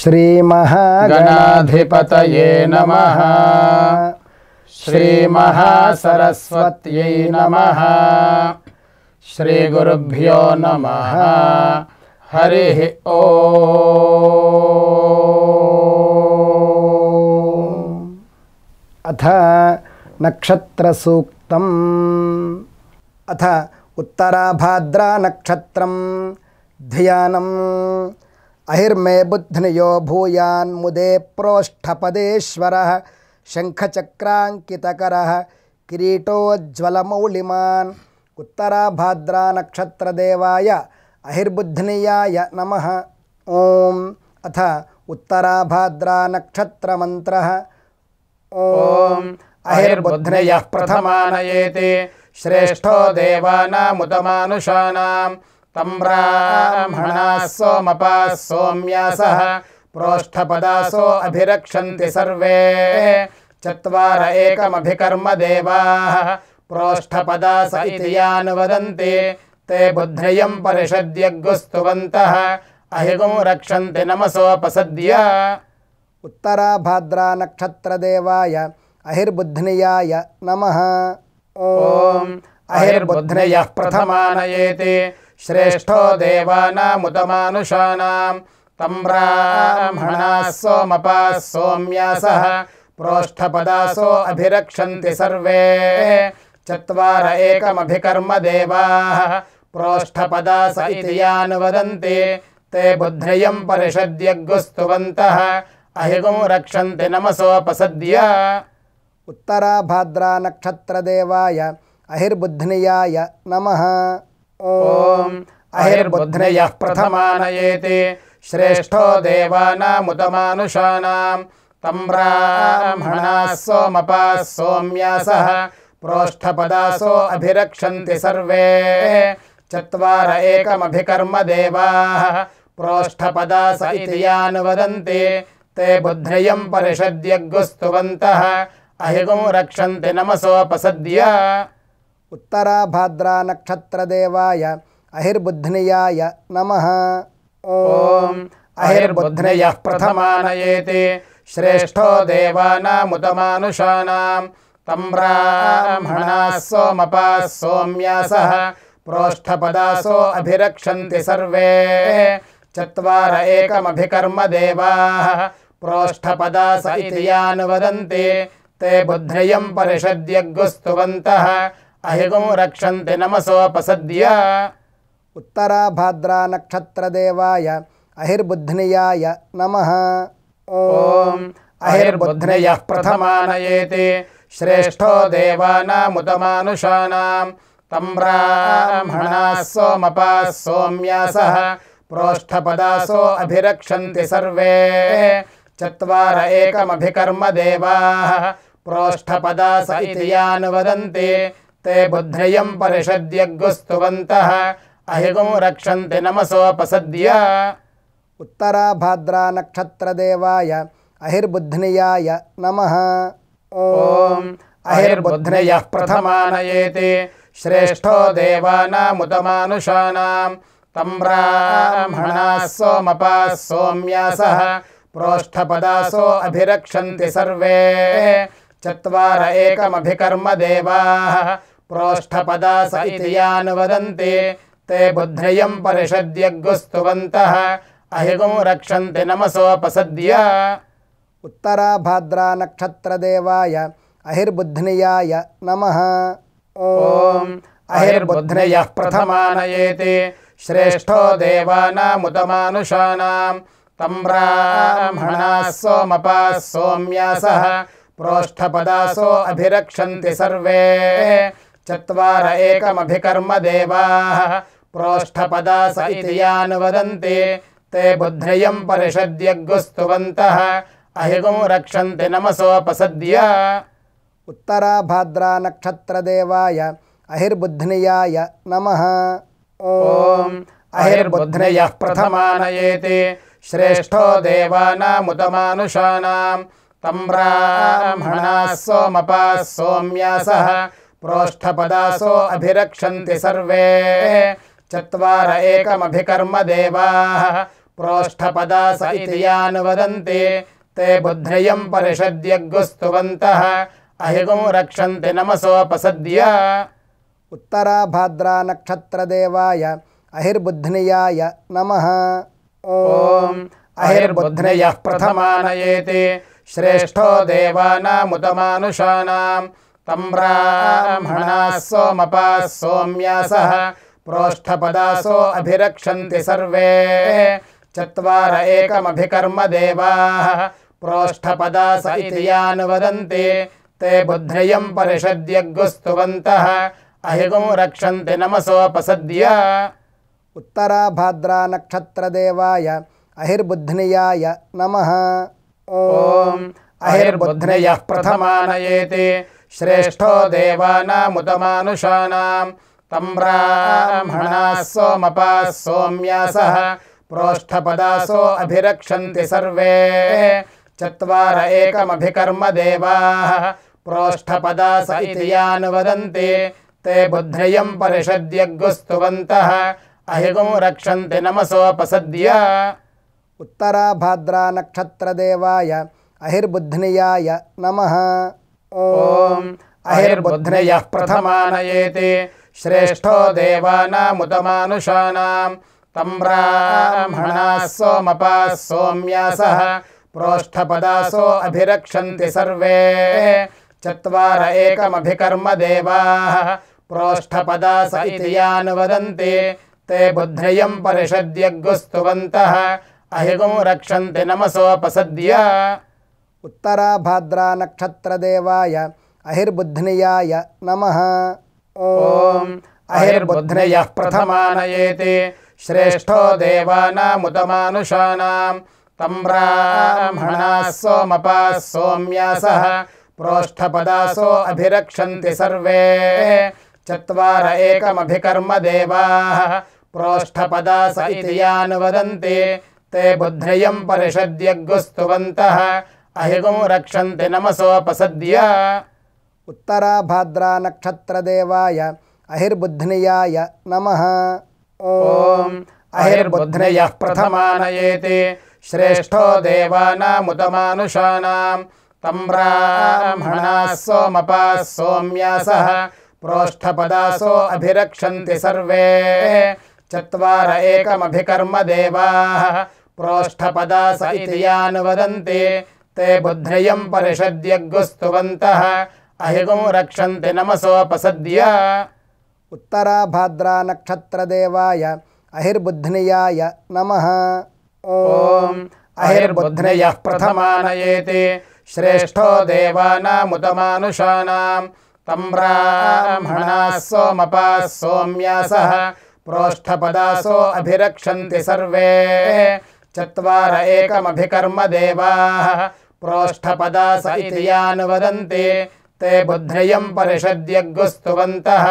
श्रीमहागणाधिपतये नमः श्रीमहासरस्वत्यै नमः श्रीगुरुभ्यो नमः हरिः ओ अथ नक्षत्रसूक्तम् अथ उत्तराभाद्रानक्षत्रं ध्यानम् अहिर्मे भूयान मुदे प्रोष्ठपदेश्वरः शङ्खचक्राङ्कितकरः किरीटोज्ज्वलमौलिमान् उत्तराभाद्रानक्षत्रदेवाय अहिर्बुद्धनीयाय नम ओं अथ उत्तराभाद्रानक्षत्रमन्त्रः ॐ अहिर्बुध्नयः प्रथमानयेति श्रेष्ठो देवानामुतमानुषाणाम् तं सोमप सोमपाः सोम्यासः प्रोष्ठपदासो अभिरक्षन्ति सर्वे चत्वार एकमभिकर्म देवाः प्रोष्ठपदास इति यान् वदन्ति ते बुद्धयम् परिषद्यग्गुस्तुवन्तः अहिगुं रक्षन्ति नमसोपसद्य उत्तराभाद्रानक्षत्रदेवाय अहिर्बुध्नियाय नमः ॐ अहिर्बुध्नयः प्रथमानयेति श्रेष्ठो देवानामुतमानुषाणां तं ब्राह्मणाः सोमपाः सोम्यासः प्रोष्ठपदासो अभिरक्षन्ति सर्वे चत्वार एकमभिकर्म देवाः प्रोष्ठपदास इति यान् वदन्ति ते बुद्धयं परिषद्यग्गुस्तुवन्तः अहिगुं रक्षन्ति नमसोपसद्य उत्तराभाद्रानक्षत्रदेवाय अहिर्बुध्नियाय नमः ओम ॐ अहिर्बुद्ध्नयः प्रथमानयेति श्रेष्ठो देवानामुतमानुषाणां तं ब्राह्मणाः सोमपाः सौम्यासः प्रोष्ठपदासो अभिरक्षन्ति सर्वे चत्वार एकमभिकर्म देवाः प्रोष्ठपदास इति यान् वदन्ति ते बुद्ध्रयं परिषद्यग्गुस्तुवन्तः अहिगुं रक्षन्ति नमसोपसद्य उत्तराभाद्रानक्षत्रदेवाय अहिर्बुध्नियाय नमः ॐ अहिर्बुध्नयः प्रथमानयेति श्रेष्ठो देवानामुतमानुषाणां तं ब्राह्मणाः सोमपाः सौम्यासः प्रोष्ठपदासो अभिरक्षन्ति सर्वे चत्वार एकमभिकर्म देवाः प्रोष्ठपदास इति यान् वदन्ति ते बुद्धयं परिषद्यग्गुस्तुवन्तः अहिगुं रक्षन्ति नमसोपसद्य उत्तराभाद्रानक्षत्रदेवाय अहिर्बुध्नियाय नमः ॐ अहिर्बुध्नयः प्रथमानयेति श्रेष्ठो देवानामुतमानुषाणां तं ब्राह्मणाः सोमपाः सौम्यासः प्रोष्ठपदासो अभिरक्षन्ति सर्वे चत्वार एकमभिकर्म देवाः प्रोष्ठपदास इति यान् वदन्ति ते बुद्ध्रयम् परिषद्यग्स्तुवन्तः अहिगुं रक्षन्ति नमसोपसद्य उत्तराभाद्रानक्षत्रदेवाय अहिर्बुध्नियाय नमः ॐ अहिर्बुध्नयः प्रथमानयेति श्रेष्ठो देवानामुतमानुषाणां तं ब्राह्मणाः सोमपाः सौम्यासः प्रोष्ठपदासो अभिरक्षन्ति सर्वे चत्वार एकमभिकर्म देवाः प्रोष्ठपदास इति यान् वदन्ति ते बुद्ध्रयम् परिषद्यग्गुस्तुवन्तः अहिगुं रक्षन्ति नमसोपसद्य उत्तराभाद्रानक्षत्रदेवाय अहिर्बुध्नियाय नमः ॐ अहिर्बुध्नयः प्रथमानयेति श्रेष्ठो देवानामुतमानुषाणां तं ब्राह्मणाः सोमपाः सौम्यासः प्रोष्ठपदासो अभिरक्षन्ति सर्वे चत्वार एकमभिकर्म देवाः प्रोष्ठपदा स इति यान् वदन्ति ते बुद्धयम् परिषद्यग्गुस्तुवन्तः अहिगुं रक्षन्ति नमसोपसद्य उत्तराभाद्रानक्षत्रदेवाय अहिर्बुध्नियाय नमः ॐ अहिर्बुध्नयः प्रथमानयेति श्रेष्ठो देवानामुतमानुषाणां तम्राह्मणाः सोमपाः सोम्यासः प्रोष्ठपदासो अभिरक्षन्ति सर्वे चत्वार एकमभिकर्म देवाः प्रोष्ठपदास इति यान् वदन्ति ते बुद्ध्रयं परिषद्यग्गुस्तुवन्तः अहिगुं रक्षन्ति नमसोपसद्य उत्तराभाद्रानक्षत्रदेवाय अहिर्बुध्नियाय नमः ॐ अहिर्बुध्नयः प्रथमानयेति श्रेष्ठो देवानामुतमानुषाणाम् तं सोमपा सोमपाः सोम्यासः प्रोष्ठपदासो अभिरक्षन्ति सर्वे चत्वार एकमभिकर्म देवाः प्रोष्ठपदास इति यान् वदन्ति ते बुद्धयं परिषद्यग्गुस्तुवन्तः अहिगुं रक्षन्ति नमसोपसद्य उत्तराभाद्रानक्षत्रदेवाय अहिर्बुध्नियाय नमः ॐ अहिर्बुध्नयः प्रथमानयेति श्रेष्ठो देवानामुतमानुषाणाम् तं ब्राह्मणाः सोमपाः सौम्यासः प्रोष्ठपदासो अभिरक्षन्ति सर्वे चत्वार एकमभिकर्म देवाः प्रोष्ठपदास इति यान् वदन्ति ते बुद्ध्रयं परिषद्यग्गुस्तुवन्तः अहिगुं रक्षन्ति नमसोपसद्य उत्तराभाद्रानक्षत्रदेवाय अहिर्बुध्नियाय नमः ॐ अहिर्बुद्ध्नयः प्रथमानयेति श्रेष्ठो देवानामुतमानुषाणां तं ब्राह्मणाः सोमपाः सौम्यासः प्रोष्ठपदासो अभिरक्षन्ति सर्वे चत्वार एकमभिकर्म देवाः प्रोष्ठपदास इति वदन्ति ते बुद्ध्रयं परिषद्यग्गुस्तुवन्तः अहिगुं रक्षन्ति नमसोपसद्य उत्तराभाद्रानक्षत्रदेवाय अहिर्बुध्नियाय नमः ॐ अहिर्बुध्नयः प्रथमानयेति श्रेष्ठो देवानामुतमानुषाणां तं ब्राह्मणाः सोमपाः सौम्यासः प्रोष्ठपदासो अभिरक्षन्ति सर्वे चत्वार एकमभिकर्म देवाः प्रोष्ठपदास इति यान् वदन्ति ते बुद्धयं परिषद्यग्गुस्तुवन्तः अहिगुं रक्षन्ति नमसोपसद्य उत्तराभाद्रानक्षत्रदेवाय अहिर्बुध्नियाय नमः ॐ अहिर्बुध्नयः प्रथमानयेति श्रेष्ठो देवानामुदमानुषाणां तं ब्राह्मणाः सोमपाः सौम्यासः प्रोष्ठपदासो अभिरक्षन्ति सर्वे चत्वार एकमभिकर्म देवाः प्रोष्ठपदास इति यान् वदन्ति ते बुद्ध्रयम् परिषद्यग्गुस्तुवन्तः अहिगुं रक्षन्ति नमसोपसद्य उत्तराभाद्रानक्षत्रदेवाय अहिर्बुध्नियाय नमः ॐ अहिर्बुध्नयः प्रथमानयेति श्रेष्ठो देवानामुतमानुषाणां तं ब्राह्मणाः सोमपाः सौम्यासः प्रोष्ठपदासो अभिरक्षन्ति सर्वे चत्वार एकमभिकर्म देवाः प्रोष्ठपदास इति यान् वदन्ति ते बुद्ध्रयम् परिषद्यग्गुस्तुवन्तः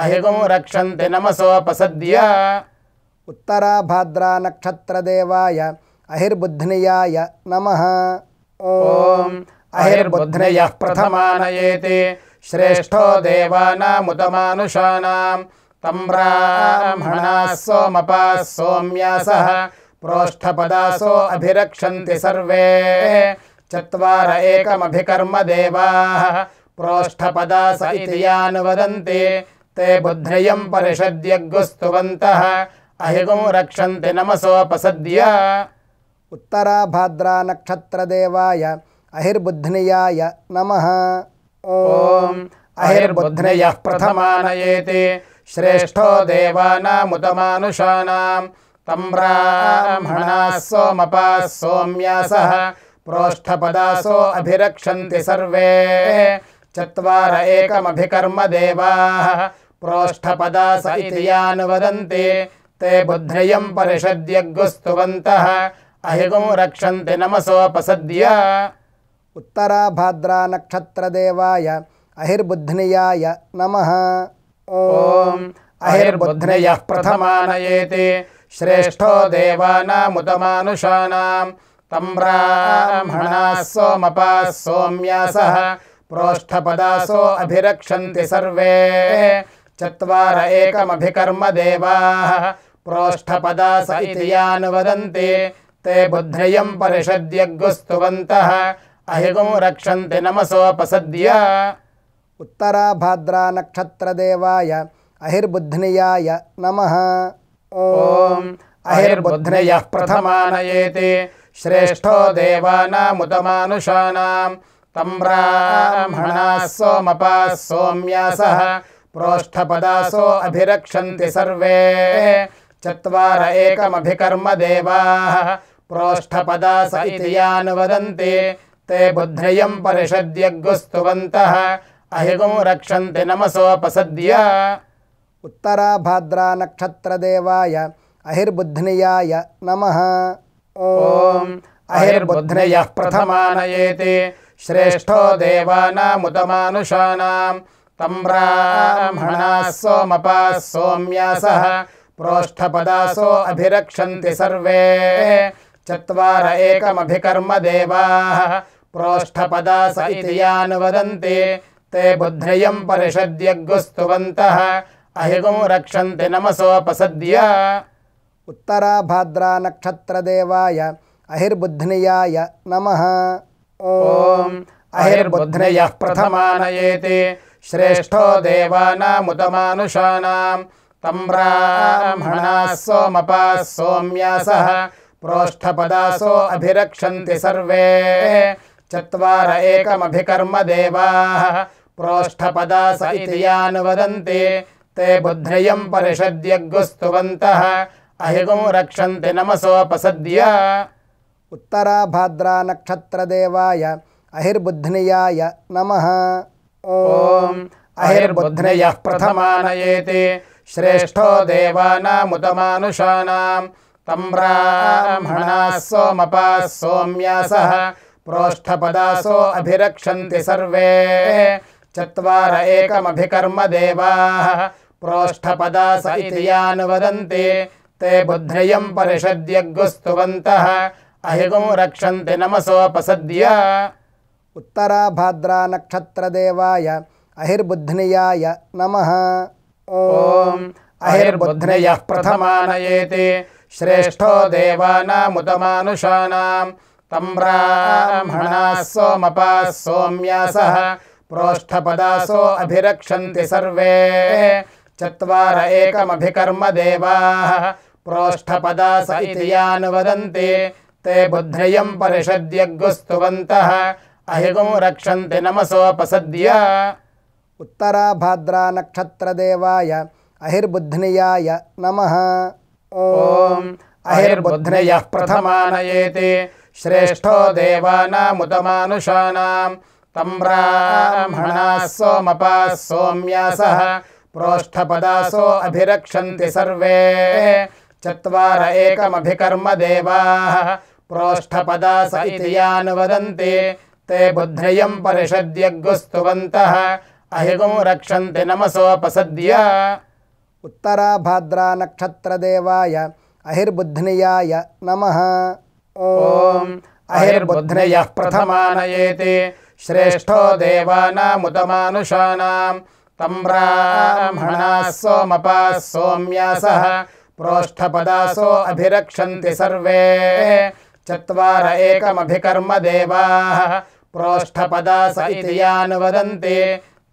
अहिगुं रक्षन्ति नमसोपसद्य उत्तराभाद्रानक्षत्रदेवाय अहिर्बुध्नियाय नमः ॐ अहिर्बुध्नयः प्रथमानयेति श्रेष्ठो देवानामुतमानुषाणां तं ब्राह्मणाः सोमपाः सोम्यासः प्रोष्ठपदासो अभिरक्षन्ति सर्वे चत्वार एकमभिकर्म देवाः प्रोष्ठपदा स इति यान् वदन्ति ते बुद्ध्रयं परिषद्यग्गुस्तुवन्तः अहिगुं रक्षन्ति नमसोपसद्य उत्तराभाद्रानक्षत्रदेवाय अहिर्बुध्नियाय नमः ॐ अहिर्बुध्नयः प्रथमानयेति श्रेष्ठो देवानामुतमानुषाणां तम्राह्मणाः सोमपाः सोम्या सह प्रोष्ठपदासो अभिरक्षन्ति सर्वे चत्वार एकमभिकर्म देवाः प्रोष्ठपदास इति यान् वदन्ति ते बुद्ध्रयम् परिषद्यग्गुस्तुवन्तः अहिगुं रक्षन्ति नमसोपसद्य उत्तराभाद्रानक्षत्रदेवाय अहिर्बुध्नियाय नमः ॐ अहिर्बुध्नयः प्रथमानयेति श्रेष्ठो देवानामुतमानुषाणाम् तं ब्राह्मणाः सोमपाः सोम्यासः प्रोष्ठपदासो अभिरक्षन्ति सर्वे चत्वार एकमभिकर्म देवाः प्रोष्ठपदास इति यान् वदन्ति ते बुद्धयं परिषद्यग्गुस्तुवन्तः अहिगुं रक्षन्ति नमसोपसद्य उत्तराभाद्रानक्षत्रदेवाय अहिर्बुध्नियाय नमः ॐ अहिर्बुध्नयः प्रथमानयेति श्रेष्ठो देवानामुतमानुषाणां तं ब्राह्मणाः सोमपाः सौम्यासः प्रोष्ठपदासो अभिरक्षन्ति सर्वे चत्वार एकमभिकर्म देवाः प्रोष्ठपदास इति यान् वदन्ति ते बुद्ध्रयं परिषद्यग्गुस्तुवन्तः अहिगुं रक्षन्ति नमसोपसद्य उत्तराभाद्रानक्षत्रदेवाय अहिर्बुध्नियाय नमः ॐ अहिर्बुध्नयः प्रथमानयेति श्रेष्ठो देवानामुतमानुषाणां तं ब्राह्मणाः सोमपाः सह प्रोष्ठपदासो अभिरक्षन्ति सर्वे चत्वार एकमभिकर्म देवाः प्रोष्ठपदास इति यान् वदन्ति ते बुद्ध्रयं परिषद्यग्गुस्तुवन्तः अहिगुं रक्षन्ति नमसोपसद्य उत्तराभाद्रानक्षत्रदेवाय अहिर्बुध्नियाय नमः ॐ अहिर्बुध्नयः प्रथमानयेति श्रेष्ठो देवानामुतमानुषाणां तं ब्राह्मणाः सोमपाः सौम्यासः प्रोष्ठपदासो अभिरक्षन्ति सर्वे चत्वार एकमभिकर्म देवाः प्रोष्ठपदास इति यान् वदन्ति ते बुद्धयं परिषद्यग्गुस्तुवन्तः अहिगुं रक्षन्ति नमसोपसद्य उत्तराभाद्रानक्षत्रदेवाय अहिर्बुध्नियाय नमः ॐ अहिर्बुध्नयः प्रथमानयेति श्रेष्ठो देवानामुतमानुषाणां तं ब्राह्मणाः सोमपाः सौम्यासः प्रोष्ठपदासो अभिरक्षन्ति सर्वे चत्वार एकमभिकर्म देवाः प्रोष्ठपदास इति यान् वदन्ति ते बुद्धय परिषद्यग्गुस्तुवन्तः अहिगुं रक्षन्ति नमसोपसद्य उत्तराभाद्रानक्षत्रदेवाय अहिर्बुध्नियाय नमः ॐ अहिर्बुध्नयः प्रथमानयेति श्रेष्ठो देवानामुतमानुषाणां तं ब्राह्मणाः सोमपाः सौम्यासः प्रोष्ठपदासो अभिरक्षन्ति सर्वे चत्वार एकमभिकर्म देवाः प्रोष्ठपदा स इति यानुवदन्ति ते बुद्ध्रयम् परिषद्यग्गुस्तुवन्तः अहिगुं रक्षन्ति नमसोपसद्य उत्तराभाद्रानक्षत्रदेवाय अहिर्बुध्नियाय नमः ॐ अहिर्बुध्नयः प्रथमानयेति श्रेष्ठो देवानामुतमानुषाणां तं ब्राह्मणाः सोमपाः सोम्यासः प्रोष्ठपदासो अभिरक्षन्ति सर्वे चत्वार एकमभिकर्म देवाः प्रोष्ठपदा स इति यान् वदन्ति ते बुद्ध्रयम् परिषद्यग्गुस्तुवन्तः अहिगुं रक्षन्ति नमसोपसद्य उत्तराभाद्रानक्षत्रदेवाय अहिर्बुध्नियाय नमः ॐ अहिर्बुध्नयः प्रथमानयेति श्रेष्ठो देवानामुतमानुषाणां तम्ब्राह्मणाः सोमपाः सोम्यासः प्रोष्ठपदासो अभिरक्षन्ति सर्वे चत्वार एकमभिकर्म देवाः प्रोष्ठपदास इति यान् वदन्ति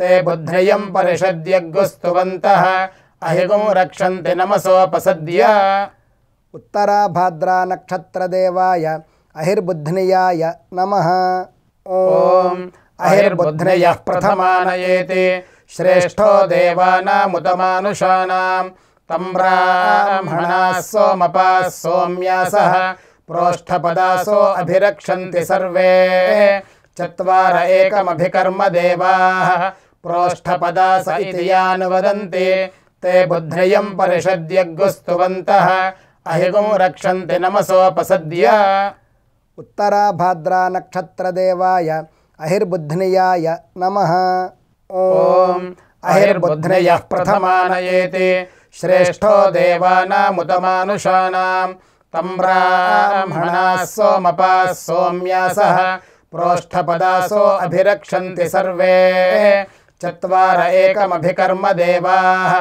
ते बुद्ध्रयम् परिषद्यग्गुस्तुवन्तः अहिगुं रक्षन्ति नमसोपसद्य उत्तराभाद्रानक्षत्रदेवाय अहिर्बुध्नियाय नमः ॐ अहिर्बुध्नयः प्रथमानयेति श्रेष्ठो देवानामुतमानुषाणाम् तं सोमप सोमपाः सोम्यासः प्रोष्ठपदासो अभिरक्षन्ति सर्वे चत्वार एकमभिकर्म देवाः प्रोष्ठपदास इति यान् वदन्ति ते बुद्ध्रयं परिषद्यग्गुस्तुवन्तः अहिगुं रक्षन्ति नमसोपसद्य उत्तराभाद्रानक्षत्रदेवाय अहिर्बुध्नियाय नमः ॐ अहिर्बुध्नयः प्रथमानयेति श्रेष्ठो देवानामुतमानुषाणां तं ब्राह्मणाः सोमपाः सौम्यासः प्रोष्ठपदासो अभिरक्षन्ति सर्वे चत्वार एकमभिकर्म देवाः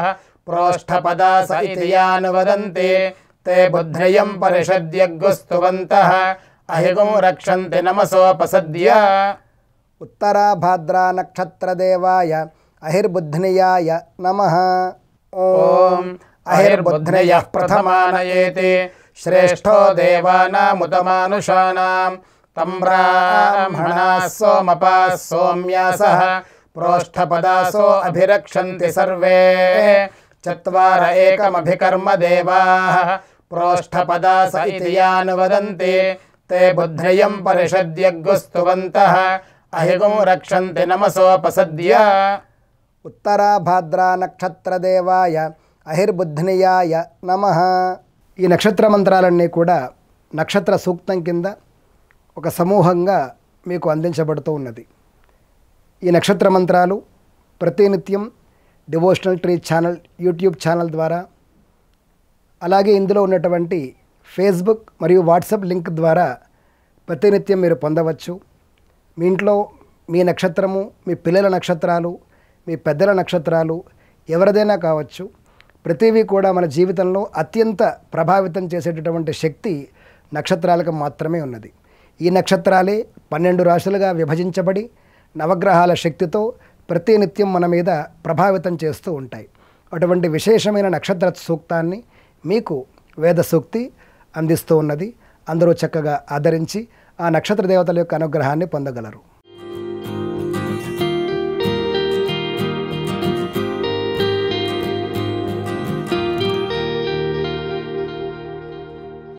प्रोष्ठपदास इति यान् वदन्ति ते बुद्धयं परिषद्यग्गुस्तुवन्तः अहिगुं रक्षन्ति नमसोपसद्य उत्तराभाद्रानक्षत्रदेवाय अहिर्बुध्नियाय नमः ओम अहिर्बुद्धने यः प्रथमानयेति श्रेष्ठो देवानामुतमानुषाणां तं ब्राह्मणाः सोमपाः सौम्यासः प्रोष्ठपदासो अभिरक्षन्ति सर्वे चत्वार एकमभिकर्म देवाः प्रोष्ठपदास इति यान् वदन्ति ते बुद्धयम् परिषद्यग्गुस्तुवन्तः अहिगुं रक्षन्ति नमसोपसद्य ఉత్తరాభాద్రానక్షత్రదేవాయ అహిర్బుద్ధినియాయ నమ ఈ నక్షత్ర మంత్రాలన్నీ కూడా నక్షత్ర సూక్తం కింద ఒక సమూహంగా మీకు అందించబడుతూ ఉన్నది ఈ నక్షత్ర మంత్రాలు ప్రతినిత్యం devotional tree channel YouTube channel ద్వారా అలాగే ఇందులో ఉన్నటువంటి ఫేస్బుక్ మరియు వాట్సాప్ లింక్ ద్వారా ప్రతినిత్యం మీరు పొందవచ్చు మీ ఇంట్లో మీ నక్షత్రము మీ పిల్లల నక్షత్రాలు మీ పెద్దల నక్షత్రాలు ఎవరిదైనా కావచ్చు ప్రతివి కూడా మన జీవితంలో అత్యంత ప్రభావితం చేసేటటువంటి శక్తి నక్షత్రాలకు మాత్రమే ఉన్నది ఈ నక్షత్రాలే పన్నెండు రాశులుగా విభజించబడి నవగ్రహాల శక్తితో ప్రతినిత్యం మన మీద ప్రభావితం చేస్తూ ఉంటాయి అటువంటి విశేషమైన నక్షత్ర సూక్తాన్ని మీకు వేద సూక్తి అందిస్తూ ఉన్నది అందరూ చక్కగా ఆదరించి ఆ నక్షత్ర దేవతల యొక్క అనుగ్రహాన్ని పొందగలరు